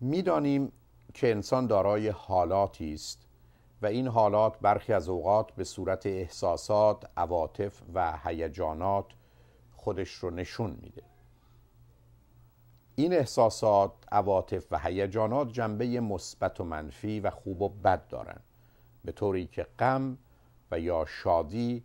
میدانیم که انسان دارای حالاتی است و این حالات برخی از اوقات به صورت احساسات، عواطف و هیجانات خودش رو نشون میده. این احساسات، عواطف و هیجانات جنبه مثبت و منفی و خوب و بد دارند به طوری که غم و یا شادی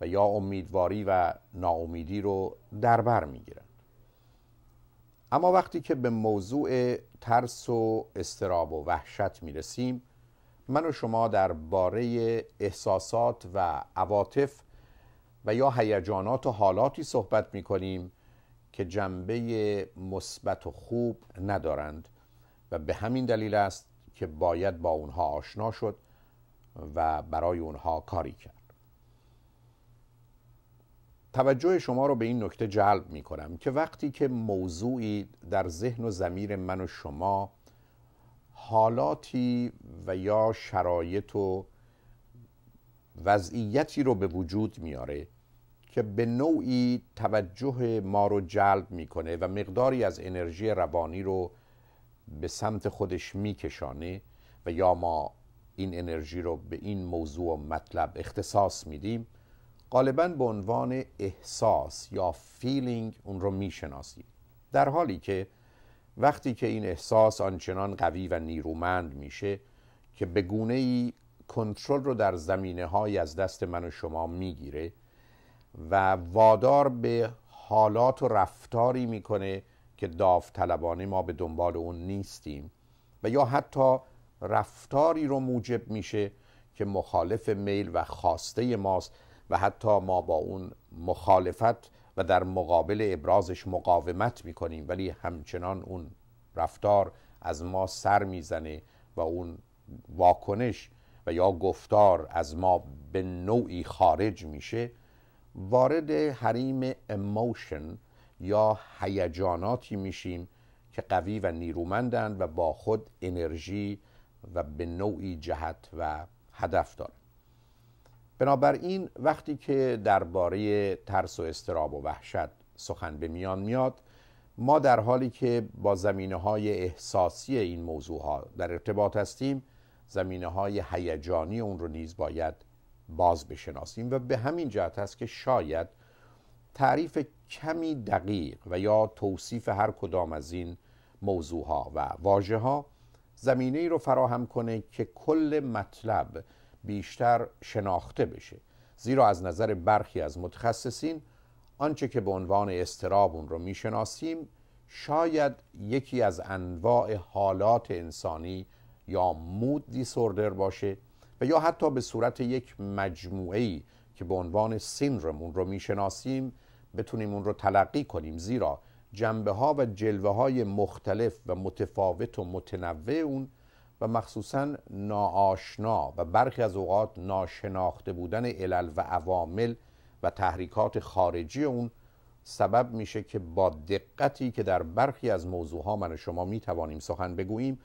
و یا امیدواری و ناامیدی رو در بر میگیرن. اما وقتی که به موضوع ترس و استراب و وحشت رسیم، من و شما در باره احساسات و عواطف و یا هیجانات و حالاتی صحبت می کنیم که جنبه مثبت و خوب ندارند و به همین دلیل است که باید با اونها آشنا شد و برای اونها کاری کرد توجه شما رو به این نکته جلب می کنم که وقتی که موضوعی در ذهن و زمیر من و شما حالاتی و یا شرایط و وضعیتی رو به وجود میاره که به نوعی توجه ما رو جلب میکنه و مقداری از انرژی روانی رو به سمت خودش میکشانه و یا ما این انرژی رو به این موضوع و مطلب اختصاص میدیم غالبا به عنوان احساس یا فیلینگ اون رو میشناسیم در حالی که وقتی که این احساس آنچنان قوی و نیرومند میشه که به گونه ای کنترل رو در زمینه های از دست من و شما میگیره و وادار به حالات و رفتاری میکنه که داوطلبانه ما به دنبال اون نیستیم و یا حتی رفتاری رو موجب میشه که مخالف میل و خواسته ماست و حتی ما با اون مخالفت و در مقابل ابرازش مقاومت میکنیم ولی همچنان اون رفتار از ما سر میزنه و اون واکنش و یا گفتار از ما به نوعی خارج میشه وارد حریم اموشن یا هیجاناتی میشیم که قوی و نیرومندند و با خود انرژی و به نوعی جهت و هدف دارند بنابراین وقتی که درباره ترس و استراب و وحشت سخن به میان میاد ما در حالی که با زمینه های احساسی این موضوع ها در ارتباط هستیم زمینه های هیجانی اون رو نیز باید باز بشناسیم و به همین جهت هست که شاید تعریف کمی دقیق و یا توصیف هر کدام از این موضوع ها و واژه ها زمینه ای رو فراهم کنه که کل مطلب بیشتر شناخته بشه زیرا از نظر برخی از متخصصین آنچه که به عنوان استراب اون رو میشناسیم شاید یکی از انواع حالات انسانی یا مود دیسوردر باشه و یا حتی به صورت یک مجموعه که به عنوان سیندروم اون رو میشناسیم بتونیم اون رو تلقی کنیم زیرا جنبه ها و جلوه های مختلف و متفاوت و متنوع اون و مخصوصا ناآشنا و برخی از اوقات ناشناخته بودن علل و عوامل و تحریکات خارجی اون سبب میشه که با دقتی که در برخی از موضوعها من و شما توانیم سخن بگوییم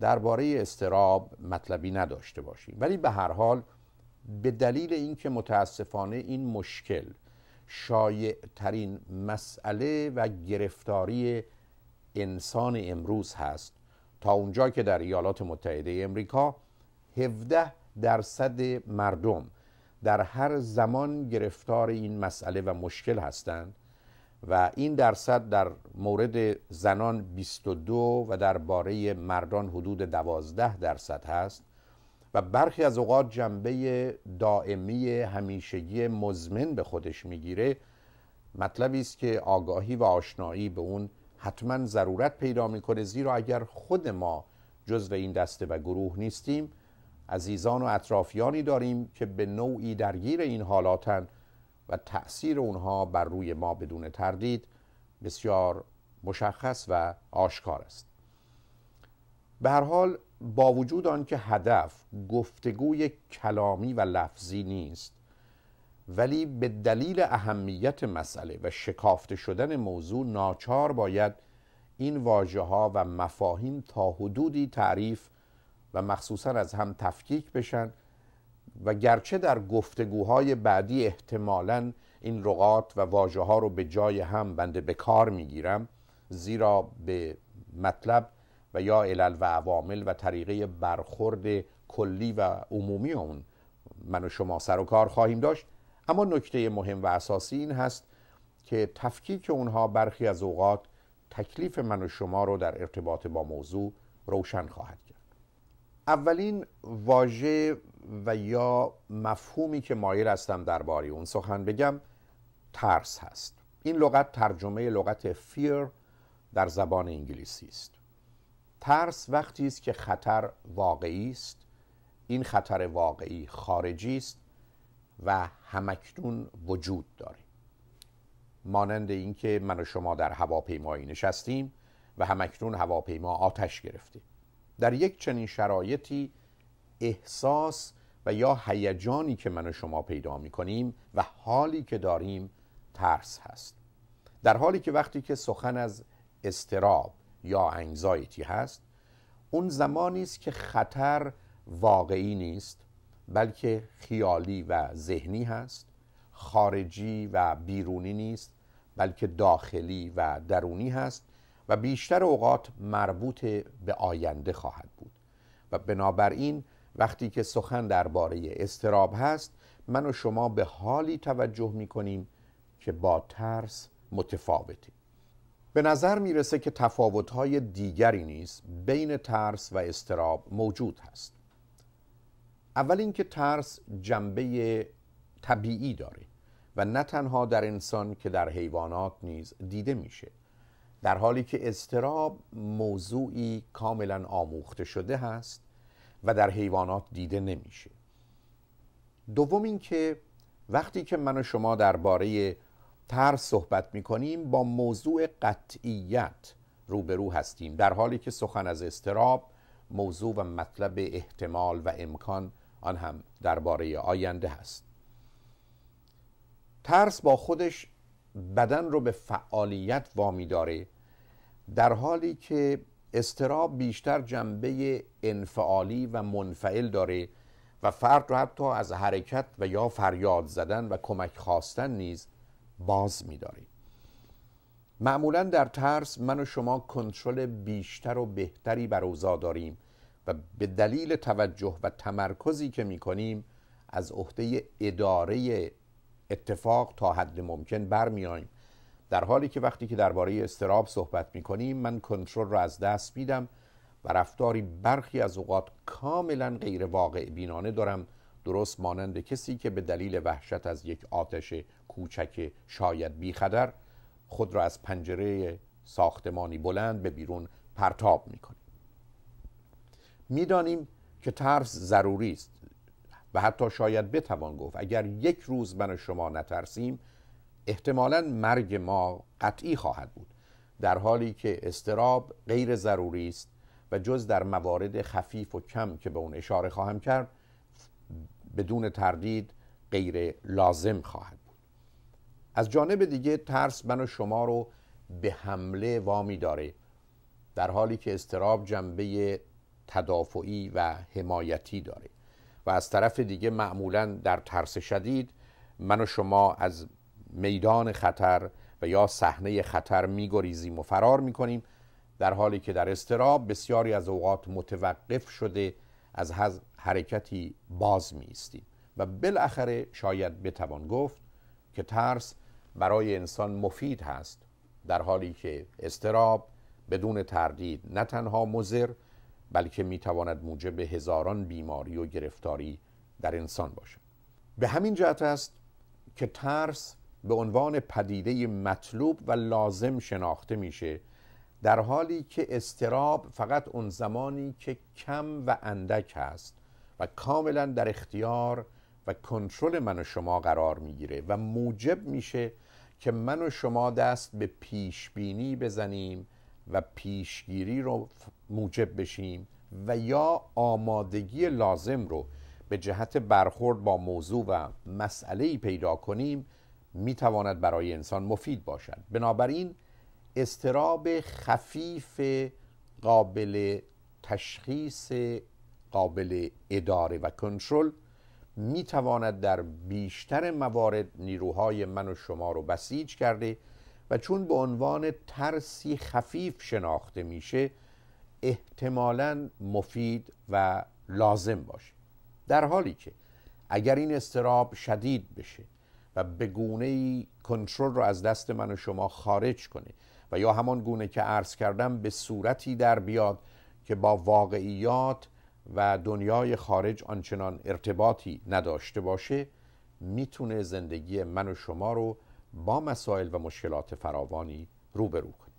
درباره استراب مطلبی نداشته باشیم ولی به هر حال به دلیل اینکه متاسفانه این مشکل شایع ترین مسئله و گرفتاری انسان امروز هست تا اونجا که در ایالات متحده امریکا 17 درصد مردم در هر زمان گرفتار این مسئله و مشکل هستند و این درصد در مورد زنان 22 و در باره مردان حدود 12 درصد هست و برخی از اوقات جنبه دائمی همیشگی مزمن به خودش میگیره مطلبی است که آگاهی و آشنایی به اون حتما ضرورت پیدا میکنه زیرا اگر خود ما جزء این دسته و گروه نیستیم عزیزان و اطرافیانی داریم که به نوعی درگیر این حالاتن و تأثیر اونها بر روی ما بدون تردید بسیار مشخص و آشکار است به هر حال با وجود آنکه هدف گفتگوی کلامی و لفظی نیست ولی به دلیل اهمیت مسئله و شکافته شدن موضوع ناچار باید این واجه ها و مفاهیم تا حدودی تعریف و مخصوصا از هم تفکیک بشن و گرچه در گفتگوهای بعدی احتمالا این رغات و واجه ها رو به جای هم بنده به کار میگیرم زیرا به مطلب و یا علل و عوامل و طریقه برخورد کلی و عمومی اون من و شما سر و کار خواهیم داشت اما نکته مهم و اساسی این هست که تفکیک اونها برخی از اوقات تکلیف من و شما رو در ارتباط با موضوع روشن خواهد کرد اولین واژه و یا مفهومی که مایل هستم درباره اون سخن بگم ترس هست این لغت ترجمه لغت فیر در زبان انگلیسی است ترس وقتی است که خطر واقعی است این خطر واقعی خارجی است و همکنون وجود داره مانند اینکه من و شما در هواپیمایی نشستیم و همکنون هواپیما آتش گرفته در یک چنین شرایطی احساس و یا هیجانی که من و شما پیدا می کنیم و حالی که داریم ترس هست در حالی که وقتی که سخن از استراب یا انگزایتی هست اون زمانی است که خطر واقعی نیست بلکه خیالی و ذهنی هست خارجی و بیرونی نیست بلکه داخلی و درونی هست و بیشتر اوقات مربوط به آینده خواهد بود و بنابراین وقتی که سخن درباره استراب هست من و شما به حالی توجه می کنیم که با ترس متفاوتیم به نظر میرسه که تفاوت‌های دیگری نیست بین ترس و استراب موجود هست اول اینکه ترس جنبه طبیعی داره و نه تنها در انسان که در حیوانات نیز دیده میشه در حالی که استراب موضوعی کاملا آموخته شده هست و در حیوانات دیده نمیشه دوم اینکه وقتی که من و شما درباره ترس صحبت میکنیم با موضوع قطعیت روبرو هستیم در حالی که سخن از استراب موضوع و مطلب احتمال و امکان آن هم درباره آینده هست ترس با خودش بدن رو به فعالیت وامی داره در حالی که استراب بیشتر جنبه انفعالی و منفعل داره و فرد رو حتی از حرکت و یا فریاد زدن و کمک خواستن نیز باز داره معمولا در ترس من و شما کنترل بیشتر و بهتری بر اوضاع داریم به دلیل توجه و تمرکزی که می کنیم از عهده اداره اتفاق تا حد ممکن برمیاییم در حالی که وقتی که درباره استراب صحبت می کنیم من کنترل را از دست میدم و رفتاری برخی از اوقات کاملا غیر واقع بینانه دارم درست مانند کسی که به دلیل وحشت از یک آتش کوچک شاید بیخدر خود را از پنجره ساختمانی بلند به بیرون پرتاب میکنه میدانیم که ترس ضروری است و حتی شاید بتوان گفت اگر یک روز من و شما نترسیم احتمالا مرگ ما قطعی خواهد بود در حالی که استراب غیر ضروری است و جز در موارد خفیف و کم که به اون اشاره خواهم کرد بدون تردید غیر لازم خواهد بود از جانب دیگه ترس من و شما رو به حمله وامی داره در حالی که استراب جنبه تدافعی و حمایتی داره و از طرف دیگه معمولا در ترس شدید من و شما از میدان خطر و یا صحنه خطر میگریزیم و فرار میکنیم در حالی که در استراب بسیاری از اوقات متوقف شده از حرکتی باز میستیم و بالاخره شاید بتوان گفت که ترس برای انسان مفید هست در حالی که استراب بدون تردید نه تنها مزر بلکه میتواند موجب هزاران بیماری و گرفتاری در انسان باشد به همین جهت است که ترس به عنوان پدیده مطلوب و لازم شناخته میشه در حالی که استراب فقط اون زمانی که کم و اندک هست و کاملا در اختیار و کنترل من و شما قرار میگیره و موجب میشه که من و شما دست به پیش بینی بزنیم و پیشگیری رو موجب بشیم و یا آمادگی لازم رو به جهت برخورد با موضوع و مسئله پیدا کنیم می تواند برای انسان مفید باشد بنابراین استراب خفیف قابل تشخیص قابل اداره و کنترل تواند در بیشتر موارد نیروهای من و شما رو بسیج کرده و چون به عنوان ترسی خفیف شناخته میشه احتمالا مفید و لازم باشه در حالی که اگر این استراب شدید بشه و به گونه ای کنترل رو از دست من و شما خارج کنه و یا همان گونه که عرض کردم به صورتی در بیاد که با واقعیات و دنیای خارج آنچنان ارتباطی نداشته باشه میتونه زندگی من و شما رو با مسائل و مشکلات فراوانی روبرو کنیم